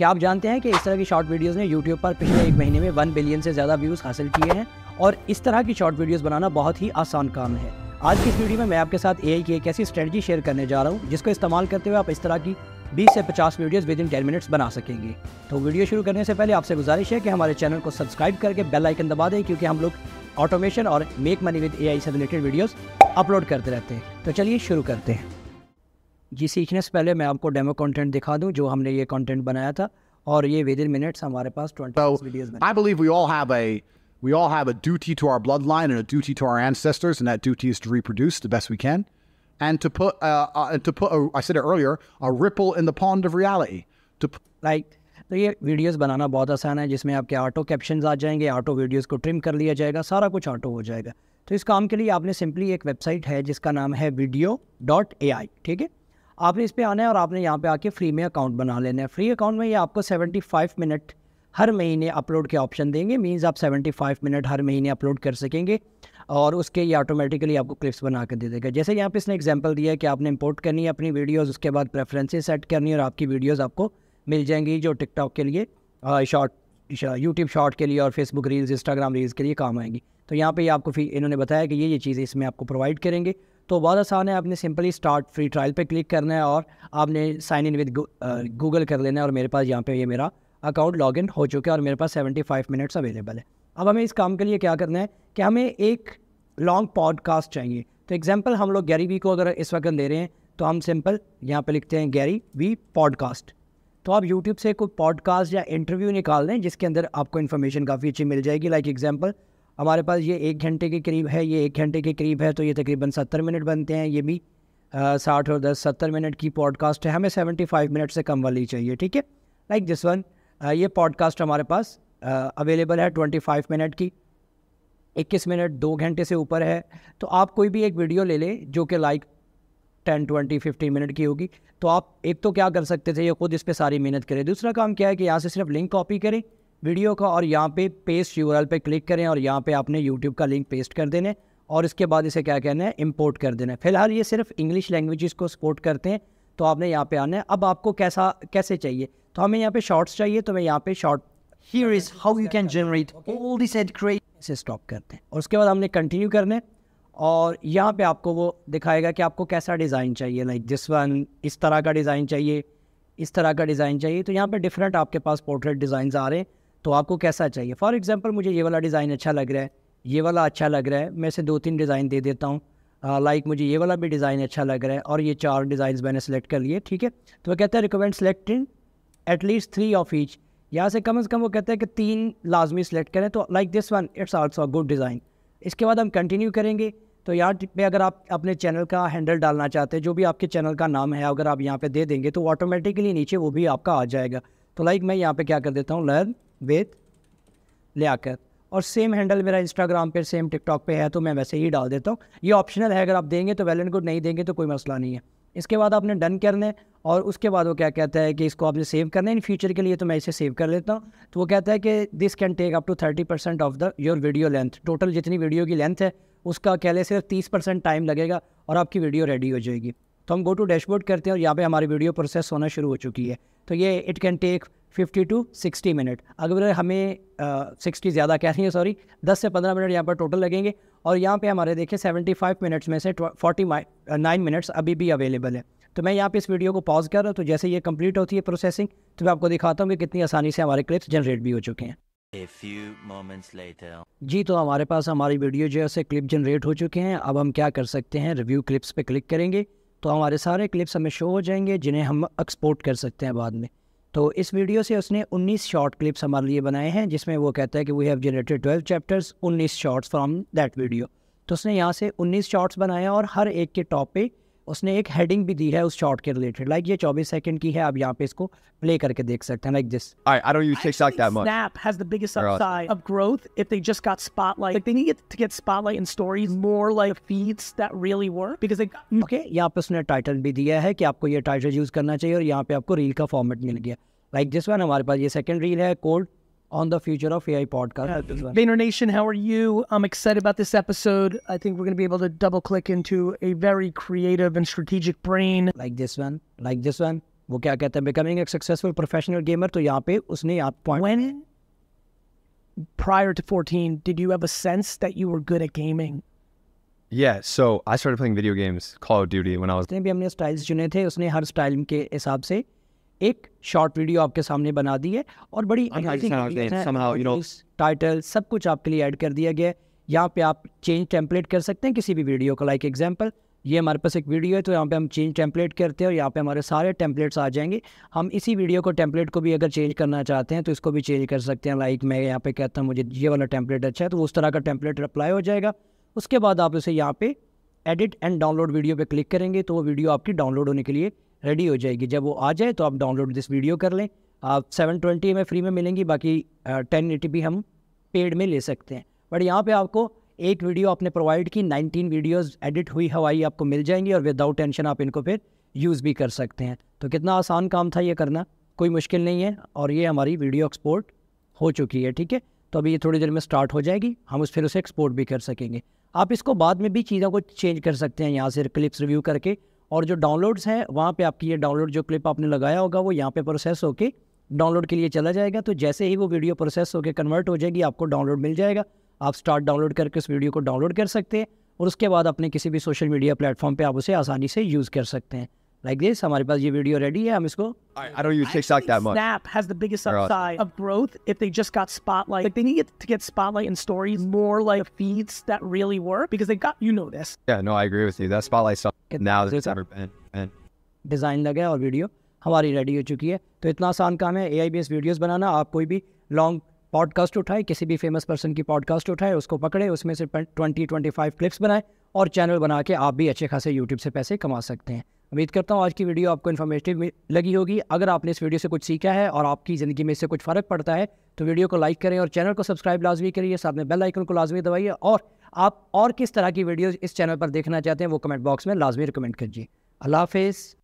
क्या आप जानते हैं कि इस तरह की शॉर्ट वीडियोस ने यूट्यूब पर पिछले एक महीने में वन बिलियन से ज़्यादा व्यूज़ हासिल किए हैं और इस तरह की शॉर्ट वीडियोस बनाना बहुत ही आसान काम है आज की इस वीडियो में मैं आपके साथ ए की एक ऐसी स्ट्रेटजी शेयर करने जा रहा हूँ जिसको इस्तेमाल करते हुए आप इस तरह की बीस से पचास videos within ten minutes बना सकेंगे तो वीडियो शुरू करने से पहले आपसे गुजारिश है कि हमारे चैनल को सब्सक्राइब करके बेल आइकन दबा दें क्योंकि हम लोग ऑटोमेशन और मेक मनी विद ए से रिलेटेड वीडियोज़ अपलोड करते रहते हैं तो चलिए शुरू करते हैं ये सीखने से पहले मैं आपको डेमो कंटेंट दिखा दूं जो हमने ये कंटेंट बनाया था और ये विद इन मिनट्स हमारे पास 20 videos I believe we all have a to our a uh, uh, to put, a, I said it earlier, a ripple in the pond of reality. To तो ये videos बनाना बहुत आसान है जिसमें आपके auto caption आ जाएंगे ऑटो वीडियोस को trim कर लिया जाएगा सारा कुछ ऑटो हो जाएगा तो इस काम के लिए आपने सिंपली एक वेबसाइट है जिसका नाम है वीडियो डॉट ए आई ठीक है आपने इस पर आना है और आपने यहाँ पे आके फ्री में अकाउंट बना लेना है फ्री अकाउंट में ये आपको 75 मिनट हर महीने अपलोड के ऑप्शन देंगे मींस आप 75 मिनट हर महीने अपलोड कर सकेंगे और उसके ये ऑटोमेटिकली आपको क्लिप्स बना कर दे देगा जैसे यहाँ पे इसने एग्जाम्पल दिया है कि आपने इम्पोर्ट करनी है अपनी वीडियोज़ उसके बाद प्रेफरेंसेज सेट करनी और आपकी वीडियोज़ आपको मिल जाएंगी जो टिकटॉक के लिए शॉर्ट यूट्यूब शॉर्ट के लिए और फेसबुक रील्स इंस्टाग्राम रील्स के लिए काम आएंगी तो यहाँ पर आपको फिर इन्होंने बताया कि ये ये चीज़ें इसमें आपको प्रोवाइड करेंगे तो बहुत आसान है आपने सिंपली स्टार्ट फ्री ट्रायल पे क्लिक करना है और आपने साइन इन विद गूगल कर लेना है और मेरे पास यहाँ पे ये मेरा अकाउंट लॉगिन हो चुका है और मेरे पास 75 मिनट्स अवेलेबल है अब हमें इस काम के लिए क्या करना है कि हमें एक लॉन्ग पॉडकास्ट चाहिए तो एग्जाम्पल हम लोग गैरी वी को अगर इस वक्त दे रहे हैं तो हम सिंपल यहाँ पर लिखते हैं गैरी वी पॉडकास्ट तो आप यूट्यूब से कोई पॉडकास्ट या इंटरव्यू निकाल दें जिसके अंदर आपको इन्फॉर्मेशन काफ़ी अच्छी मिल जाएगी लाइक like एग्जाम्पल हमारे पास ये एक घंटे के करीब है ये एक घंटे के करीब है तो ये तकरीबन सत्तर मिनट बनते हैं ये भी साठ और दस सत्तर मिनट की पॉडकास्ट है हमें सेवेंटी फाइव मिनट से कम वाली चाहिए ठीक है लाइक दिस वन ये पॉडकास्ट हमारे पास अवेलेबल है ट्वेंटी फाइव मिनट की इक्कीस मिनट दो घंटे से ऊपर है तो आप कोई भी एक वीडियो ले लें जो कि like ten twenty fifteen minute की होगी तो आप एक तो क्या कर सकते थे ये खुद इस पर सारी मेहनत करें दूसरा काम क्या है कि यहाँ से सिर्फ लिंक कॉपी करें वीडियो का और यहाँ पे पेस्ट यू पे क्लिक करें और यहाँ पे आपने यूट्यूब का लिंक पेस्ट कर देना है और इसके बाद इसे क्या कहना है इम्पोर्ट कर देना है फिलहाल ये सिर्फ इंग्लिश लैंग्वेज को सपोर्ट करते हैं तो आपने यहाँ पे आना है अब आपको कैसा कैसे चाहिए तो हमें यहाँ पे शॉर्ट्स चाहिए तो मैं यहाँ पे short here is how you can generate all this add create इसे स्टॉप करते हैं और उसके बाद हमने कंटिन्यू करना है और यहाँ पे आपको वो दिखाएगा कि आपको कैसा डिज़ाइन चाहिए लाइक दिस वन इस तरह का डिज़ाइन चाहिए इस तरह का डिज़ाइन चाहिए तो यहाँ पे डिफरेंट आपके पास पोर्ट्रेट डिज़ाइन आ रहे हैं तो आपको कैसा चाहिए फॉर एग्ज़ाम्पल मुझे ये वाला डिज़ाइन अच्छा लग रहा है ये वाला अच्छा लग रहा है मैं इसे दो तीन डिज़ाइन दे देता हूँ लाइक मुझे ये वाला भी डिज़ाइन अच्छा लग रहा है और ये चार डिज़ाइन मैंने सेलेक्ट कर लिए ठीक है तो वह कहता है recommend in at least three of each यहाँ से कम से कम वो कहते हैं कि तीन लाजमी सेलेक्ट करें तो like this one it's also a good design इसके बाद हम कंटिन्यू करेंगे तो यहाँ पे अगर आप अपने चैनल का हैंडल डालना चाहते हैं जो भी आपके चैनल का नाम है अगर आप यहाँ पे दे देंगे तो ऑटोमेटिकली नीचे वो भी आपका आ जाएगा तो लाइक मैं यहाँ पे क्या कर देता हूँ लर्न विद लियाकत और सेम हैंडल मेरा इंस्टाग्राम पे सेम टिकटॉक पे है तो मैं वैसे ही डाल देता हूँ ये ऑप्शनल है अगर आप देंगे तो वेल एंड गुड नहीं देंगे तो कोई मसला नहीं है इसके बाद आपने डन करने और उसके बाद वो क्या कहता है कि इसको आपने सेव करना है इन फ्यूचर के लिए तो मैं इसे सेव कर लेता हूँ तो वो कहता है कि this can take up to thirty percent of the your video length total जितनी वीडियो की लेंथ है उसका कह लें सिर्फ तीस परसेंट टाइम लगेगा और आपकी वीडियो रेडी हो जाएगी तो हम गो टू डैशबोर्ड करते हैं और यहाँ पे हमारी वीडियो प्रोसेस होना शुरू हो चुकी है तो ये it can take 50 to 60 minute अगर हमें सिक्सटी 60 ज़्यादा कह रही है सॉरी 10 से 15 मिनट यहाँ पर टोटल लगेंगे और यहाँ पे हमारे देखिए 75 मिनट्स में से 49 मिनट्स अभी भी अवेलेबल है तो मैं यहाँ पे इस वीडियो को पॉज कर रहा हूँ तो जैसे ये कंप्लीट होती है प्रोसेसिंग तो मैं आपको दिखाता हूँ कि कितनी आसानी से हमारे क्लिप्स जनरेट भी हो चुके हैं A few moments later. जी तो हमारे पास हमारी वीडियो जो है क्लिप जनरेट हो चुके हैं अब हम क्या कर सकते हैं रिव्यू क्लिप्स पे क्लिक करेंगे तो हमारे सारे क्लिप्स हमें शो हो जाएंगे जिन्हें हम एक्सपोर्ट कर सकते हैं बाद में तो इस वीडियो से उसने 19 शॉर्ट क्लिप्स हमारे लिए बनाए हैं जिसमें वो कहता है कि we have generated 12 chapters 19 shorts from that video तो उसने यहाँ से 19 शॉर्ट्स बनाए और हर एक के टॉप उसने एक हेडिंग भी दी है उस शॉट के रिलेटेड लाइक ये 24 सेकंड की है आप यहां पे इसको प्ले करके देख सकते हैं like this I don't use TikTok that much snap has the biggest upside of growth if they just got spotlight like they need to get spotlight in stories more like feeds that really work because okay यहां पे उसने title भी दिया है कि आपको ये title use करना चाहिए और यहां पे आपको रील का फॉर्मेट मिल गया लाइक जिस वन हमारे पास ये सेकंड रील है cold on the future of AI podcast. Uh, Vayner Nation, how are you? I'm excited about this episode. I think we're going to be able to double click into a very creative and strategic brain. Like this one, like this one. वो क्या कहते हैं becoming a successful professional gamer तो यहाँ पे उसने आप prior to 14 did you have a sense that you were good at gaming Yeah, so I started playing video games, Call of Duty, when I was. जितने भी हमने styles चुने थे, उसने हर style के हिसाब एक शॉर्ट वीडियो आपके सामने बना दी है और बड़ी टाइटल सब कुछ आपके लिए ऐड कर दिया गया है यहाँ पे आप चेंज टेम्पलेट कर सकते हैं किसी भी वीडियो का लाइक एग्जाम्पल ये हमारे पास एक वीडियो है तो यहाँ पे हम चेंज टेम्पलेट करते हैं और यहाँ पे हमारे सारे टेम्पलेट्स आ जाएंगे हम इसी वीडियो को टेम्पलेट को भी अगर चेंज करना चाहते हैं तो इसको भी चेंज कर सकते हैं लाइक मैं यहाँ पे कहता हूँ मुझे ये वाला टेम्पलेट अच्छा है तो उस तरह का टेम्पलेट अप्लाई हो जाएगा उसके बाद आप उसे यहाँ पे एडिट एंड डाउनलोड वीडियो पे क्लिक करेंगे तो वो वीडियो आपकी डाउनलोड होने के लिए रेडी हो जाएगी जब वो आ जाए तो आप डाउनलोड दिस वीडियो कर लें आप सेवन ट्वेंटी में फ्री में मिलेंगी बाकी टेन एटी हम पेड में ले सकते हैं बट यहाँ पे आपको एक वीडियो आपने प्रोवाइड की नाइनटीन वीडियोस एडिट हुई हवाई आपको मिल जाएंगी और विदाउट टेंशन आप इनको फिर यूज़ भी कर सकते हैं तो कितना आसान काम था ये करना कोई मुश्किल नहीं है और ये हमारी वीडियो एक्सपोर्ट हो चुकी है ठीक है तो अभी ये थोड़ी देर में स्टार्ट हो जाएगी हम उस फिर उसे एक्सपोर्ट भी कर सकेंगे आप इसको बाद में भी चीज़ों को चेंज कर सकते हैं यहाँ से क्लिप्स रिव्यू करके और जो डाउनलोड्स हैं वहाँ पे आपकी ये डाउनलोड जो क्लिप आपने लगाया होगा वो यहाँ पे प्रोसेस होके डाउनलोड के लिए चला जाएगा तो जैसे ही वो वीडियो प्रोसेस होकर कन्वर्ट हो जाएगी आपको डाउनलोड मिल जाएगा आप स्टार्ट डाउनलोड करके उस वीडियो को डाउनलोड कर सकते हैं और उसके बाद अपने किसी भी सोशल मीडिया प्लेटफॉर्म पे आप उसे आसानी से यूज़ कर सकते हैं लाइक दिस हमारे पास ये वीडियो रेडी है हम इसको I, I don't use TikTok that much. Snap has the biggest upside of growth if they just got spotlight. Like they need to get spotlight and stories more like feeds that really work because they got you know this. Yeah, no, I agree with you. That spotlight stuff now it's ever been. and design लगा है और video हमारी ready हो चुकी है तो इतना आसान काम है ए आई बेस्ड वीडियोज़ बनाना आप कोई भी लॉन्ग पॉडकास्ट उठाए किसी भी फेमस पर्सन की पॉडकास्ट उठाए उसको पकड़े उसमें से ट्वेंटी ट्वेंटी फाइव क्लिप्स बनाए और चैनल बना के आप भी अच्छे खासे यूट्यूब से पैसे कमा सकते हैं उम्मीद करता हूँ आज की वीडियो आपको इन्फॉर्मेटिव लगी होगी अगर आपने इस वीडियो से कुछ सीखा है और आपकी ज़िंदगी में इससे कुछ फ़र्क पड़ता है तो वीडियो को लाइक करें और चैनल को सब्सक्राइब लाजमी करिए साथ में बेल आइकन को लाजमी दबाइए और आप और किस तरह की वीडियोज़ इस चैनल पर देखना चाहते हैं वो कमेंट बॉक्स में लाजमी रिकमेंड कीजिए अल्लाह हाफिज़